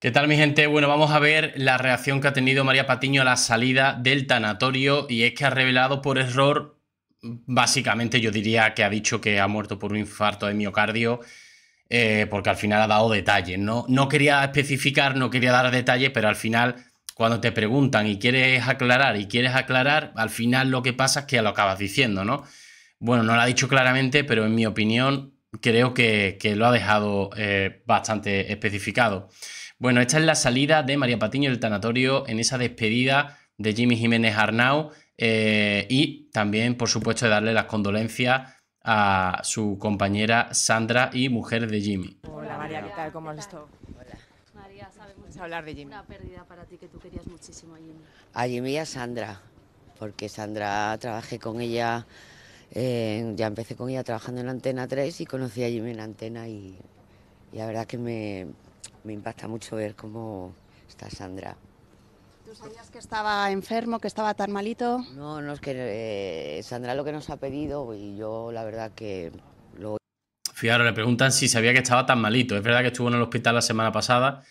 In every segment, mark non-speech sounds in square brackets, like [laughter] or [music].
¿Qué tal mi gente? Bueno, vamos a ver la reacción que ha tenido María Patiño a la salida del tanatorio y es que ha revelado por error, básicamente yo diría que ha dicho que ha muerto por un infarto de miocardio, eh, porque al final ha dado detalles, ¿no? No quería especificar, no quería dar detalles, pero al final cuando te preguntan y quieres aclarar y quieres aclarar, al final lo que pasa es que lo acabas diciendo, ¿no? Bueno, no lo ha dicho claramente, pero en mi opinión creo que, lo ha dejado eh, bastante especificado. Bueno, esta es la salida de María Patiño del tanatorio en esa despedida de Jimmy Jiménez Arnau eh, y también, por supuesto, de darle las condolencias a su compañera Sandra y mujer de Jimmy. Hola María, ¿qué tal? ¿Cómo has estado? Hola. María, mucho hablar de Jimmy. Una pérdida para ti que tú querías muchísimo a Jimmy. A Jimmy y a Sandra, porque Sandra trabajé con ella, eh, ya empecé con ella trabajando en Antena 3 y conocí a Jimmy en Antena y, y la verdad que me, me impacta mucho ver cómo está Sandra. ¿Tú sabías que estaba enfermo, que estaba tan malito? No, no, es que eh, Sandra lo que nos ha pedido y yo la verdad que lo... Fijaros, le preguntan si sabía que estaba tan malito. Es verdad que estuvo en el hospital la semana pasada.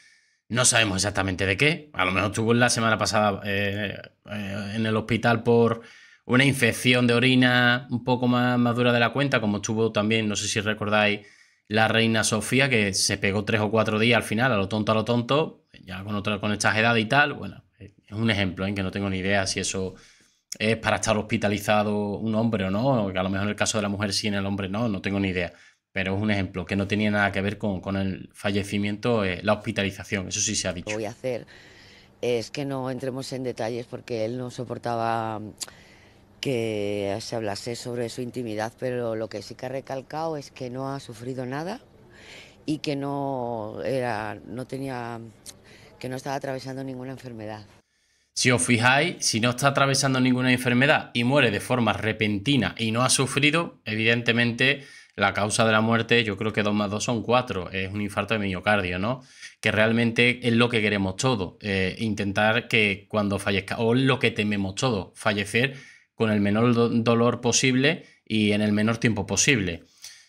No sabemos exactamente de qué. A lo mejor estuvo la semana pasada eh, eh, en el hospital por una infección de orina un poco más, más dura de la cuenta, como estuvo también, no sé si recordáis, la reina Sofía, que se pegó tres o cuatro días al final, a lo tonto, a lo tonto, ya con, otra, con estas edades y tal, bueno, es un ejemplo en ¿eh? que no tengo ni idea si eso es para estar hospitalizado un hombre o no, que a lo mejor en el caso de la mujer sí, en el hombre no, no tengo ni idea. Pero es un ejemplo que no tenía nada que ver con, el fallecimiento, eh, la hospitalización, eso sí se ha dicho. Voy a hacer es que no entremos en detalles porque él no soportaba que se hablase sobre su intimidad, pero lo que sí que ha recalcado es que no ha sufrido nada y que no era, no tenía, que no estaba atravesando ninguna enfermedad. Si os fijáis, si no está atravesando ninguna enfermedad y muere de forma repentina y no ha sufrido, evidentemente la causa de la muerte, yo creo que 2 más 2 son 4, es un infarto de miocardio, ¿no? Que realmente es lo que queremos todos, eh, intentar que cuando fallezca, o lo que tememos todos, fallecer con el menor dolor posible y en el menor tiempo posible.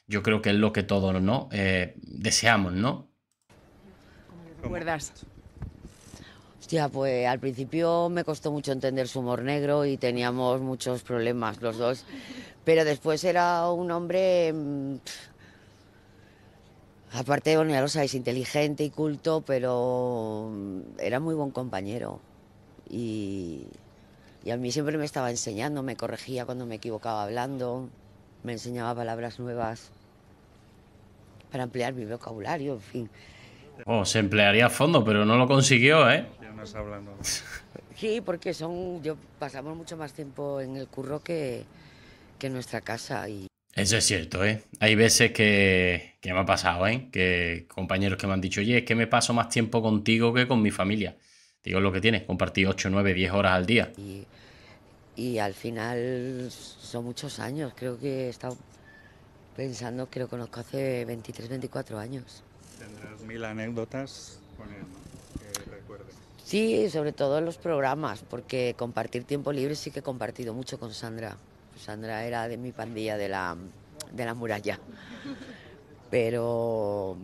Yo creo que es lo que todos ¿no? Eh, deseamos, ¿no? ¿Recuerdas? Hostia, pues al principio me costó mucho entender su humor negro y teníamos muchos problemas los dos. Pero después era un hombre. Mm, aparte, bueno, ya lo sabéis, inteligente y culto, pero mm, era muy buen compañero. Y, y a mí siempre me estaba enseñando, me corregía cuando me equivocaba hablando, me enseñaba palabras nuevas para ampliar mi vocabulario, en fin. Oh, se emplearía a fondo, pero no lo consiguió, ¿eh? [laughs] Sí, porque son, yo pasamos mucho más tiempo en el curro que, que en nuestra casa y eso es cierto, ¿eh? Hay veces que, que, me ha pasado, ¿eh? Que compañeros que me han dicho, oye, es que me paso más tiempo contigo que con mi familia digo lo que tiene, compartí 8, 9, 10 horas al día. Y, y, al final son muchos años, creo que he estado pensando que lo conozco hace 23, 24 años. Tendrás mil anécdotas con él, recuerdes. Sí, sobre todo en los programas, porque compartir tiempo libre sí que he compartido mucho con Sandra. Sandra era de mi pandilla de la, de la muralla. Pero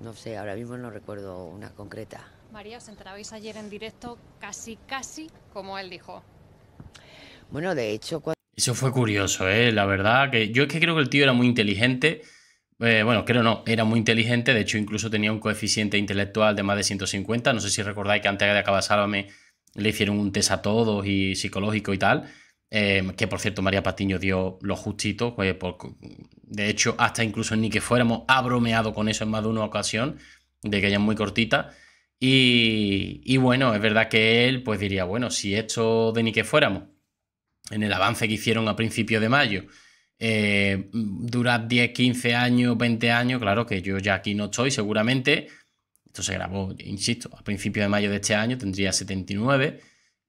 no sé, ahora mismo no recuerdo una concreta. María, os enterabais ayer en directo casi, casi como él dijo. Bueno, de hecho... Eso fue curioso, ¿eh? La verdad que yo es que creo que el tío era muy inteligente. Eh, bueno, creo no, era muy inteligente. De hecho, incluso tenía un coeficiente intelectual de más de 150. No sé si recordáis que antes de acabar Sálvame le hicieron un test a todos y psicológico y tal. Eh, que por cierto, María Patiño dio lo justito. Pues, de hecho, hasta incluso ni que fuéramos ha bromeado con eso en más de una ocasión, de que ella es muy cortita. Y, bueno, es verdad que él pues diría, bueno, si esto de ni que fuéramos, en el avance que hicieron a principios de mayo, eh, 10, 15 años, 20 años, claro que yo ya aquí no estoy seguramente, esto se grabó, insisto, a principios de mayo de este año, tendría 79,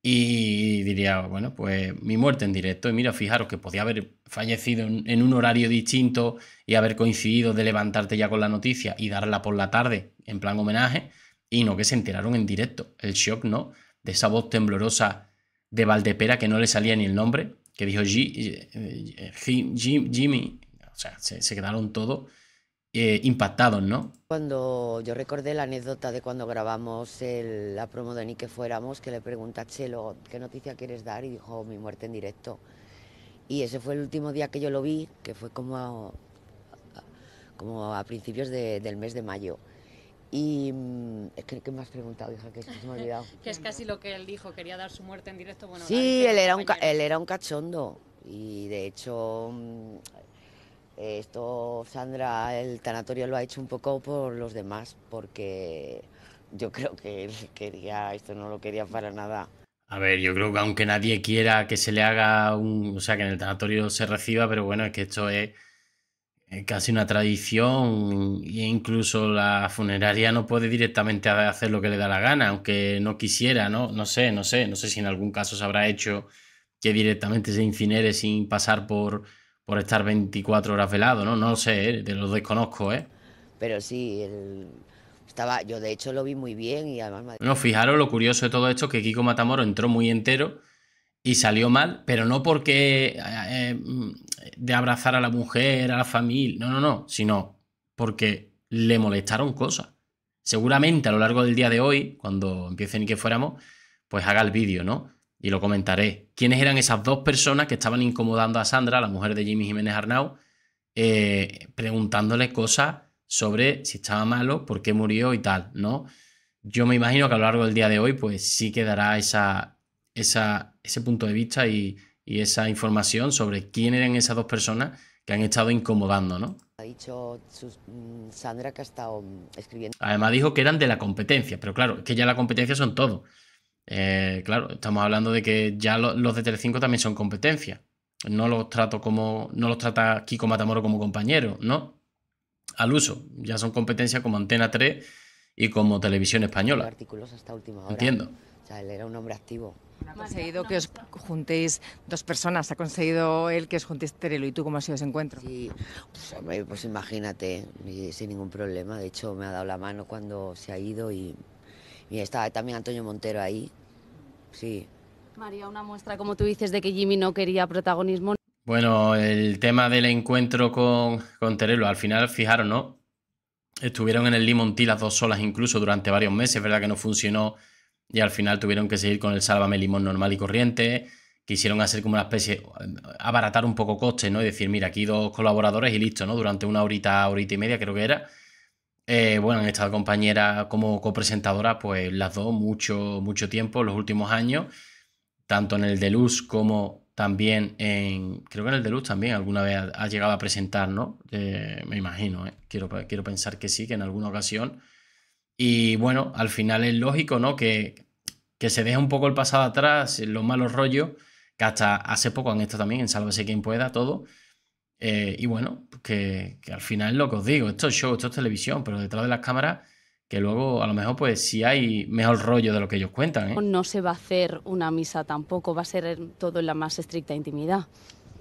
y diría, bueno, pues mi muerte en directo, y mira, fijaros que podía haber fallecido en un horario distinto y haber coincidido de levantarte ya con la noticia y darla por la tarde en plan homenaje y no que se enteraron en directo. El shock, ¿no? De esa voz temblorosa de Valdepera que no le salía ni el nombre, que dijo eh, eh, Jimmy. O sea, se, quedaron todos eh, impactados, ¿no? Cuando yo recordé la anécdota de cuando grabamos la promo de Ni que fuéramos, que le pregunta a Chelo, ¿qué noticia quieres dar? Y dijo, mi muerte en directo. Y ese fue el último día que yo lo vi, que fue como a, como a principios del mes de mayo. Y mm, que me has preguntado, hija? Que se me ha olvidado. [laughs] que es casi lo que él dijo, quería dar su muerte en directo. Bueno, sí, él era, un, él era un cachondo. Y de hecho, mm, esto, Sandra, el tanatorio lo ha hecho un poco por los demás, porque yo creo que él quería, esto no lo quería para nada. A ver, yo creo que aunque nadie quiera que se le haga un. O sea, que en el tanatorio se reciba, pero bueno, es que esto es eh, casi una tradición e incluso la funeraria no puede directamente hacer lo que le da la gana, aunque no quisiera, ¿no? No sé, no sé, no sé si en algún caso se habrá hecho que directamente se incinere sin pasar por, por estar 24 horas velado, ¿no? No lo sé, ¿eh? te lo desconozco, ¿eh? Pero sí, estaba, yo de hecho lo vi muy bien y además... Bueno, fijaros lo curioso de todo esto, que Kiko Matamoro entró muy entero y salió mal, pero no porque eh, eh, mm, de abrazar a la mujer, a la familia, no, no, no, sino porque le molestaron cosas. Seguramente a lo largo del día de hoy, cuando empiecen y que fuéramos, pues haga el vídeo, ¿no? Y lo comentaré. ¿Quiénes eran esas dos personas que estaban incomodando a Sandra, la mujer de Jimmy Jiménez Arnau, eh, preguntándole cosas sobre si estaba malo, por qué murió y tal, ¿no? Yo me imagino que a lo largo del día de hoy, pues sí quedará esa, ese punto de vista y, esa información sobre quién eran esas dos personas que han estado incomodando, ¿no? Ha dicho mm, Sandra que ha escribiendo. Además dijo que eran de la competencia, pero claro, que ya la competencia son todo eh, claro, estamos hablando de que ya los de Telecinco también son competencia. No los trato como. No los trata Kiko Matamoro como compañero, ¿no? Al uso. Ya son competencia como Antena 3 y como Televisión Española. Entiendo. O sea, él era un hombre activo. Ha conseguido que os juntéis dos personas, ha conseguido él que os juntéis Terelo. ¿Y tú cómo ha sido ese encuentro? Sí, pues, pues imagínate, sin ningún problema. De hecho, me ha dado la mano cuando se ha ido y, estaba también Antonio Montero ahí. Sí. María, una muestra, como tú dices, de que Jimmy no quería protagonismo. Bueno, el tema del encuentro con, con Terelo, al final, fijaros, ¿no? Estuvieron en el Limontilas las dos solas incluso durante varios meses, ¿verdad? Que no funcionó y al final tuvieron que seguir con el Sálvame Limón normal y corriente. Quisieron hacer como una especie, abaratar un poco coste, ¿no? Y decir, mira, aquí dos colaboradores y listo, ¿no? Durante una horita, horita y media creo que era. Eh, bueno, han estado compañeras como copresentadora, pues las dos mucho, mucho tiempo, los últimos años, tanto en el de luz como también en, creo que en el de luz también alguna vez ha, llegado a presentar, ¿no? Eh, me imagino, eh. Quiero, quiero pensar que sí, que en alguna ocasión y bueno, al final es lógico, ¿no? Que, que se deje un poco el pasado atrás, los malos rollos, que hasta hace poco han estado también en Sálvese quien pueda, todo. Eh, y bueno, pues que, al final es lo que os digo, esto es show, esto es televisión, pero detrás de las cámaras, que luego a lo mejor pues si sí hay mejor rollo de lo que ellos cuentan. ¿eh? No se va a hacer una misa tampoco, va a ser todo en la más estricta intimidad.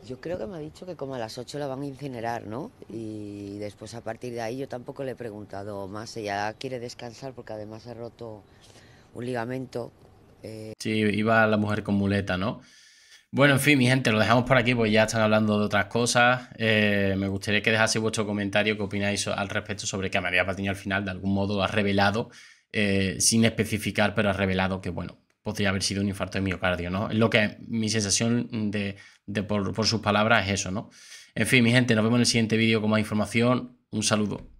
Yo creo que me ha dicho que como a las 8 la van a incinerar, ¿no? Y después a partir de ahí yo tampoco le he preguntado más. Ella quiere descansar porque además ha roto un ligamento. Eh. Sí, iba la mujer con muleta, ¿no? Bueno, en fin, mi gente, lo dejamos por aquí porque ya están hablando de otras cosas. Eh, me gustaría que dejase vuestro comentario, qué opináis al respecto sobre que María Patiño al final de algún modo ha revelado, eh, sin especificar, pero ha revelado que, bueno, podría haber sido un infarto de miocardio, ¿no? Lo que mi sensación de, por, por sus palabras es eso, ¿no? En fin, mi gente, nos vemos en el siguiente vídeo con más información. Un saludo.